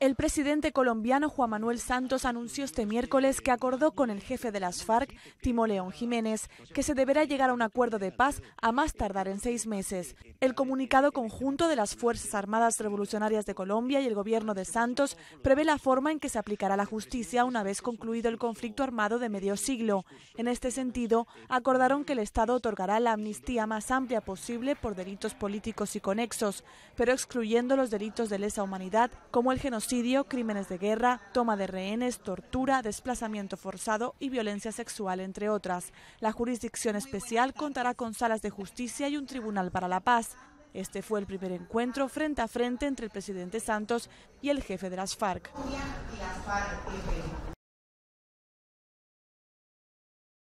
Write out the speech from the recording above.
El presidente colombiano Juan Manuel Santos anunció este miércoles que acordó con el jefe de las FARC, Timo León Jiménez, que se deberá llegar a un acuerdo de paz a más tardar en seis meses. El comunicado conjunto de las Fuerzas Armadas Revolucionarias de Colombia y el gobierno de Santos prevé la forma en que se aplicará la justicia una vez concluido el conflicto armado de medio siglo. En este sentido, acordaron que el Estado otorgará la amnistía más amplia posible por delitos políticos y conexos, pero excluyendo los delitos de lesa humanidad como el genocidio crímenes de guerra, toma de rehenes, tortura, desplazamiento forzado y violencia sexual, entre otras. La jurisdicción especial contará con salas de justicia y un tribunal para la paz. Este fue el primer encuentro frente a frente entre el presidente Santos y el jefe de las FARC.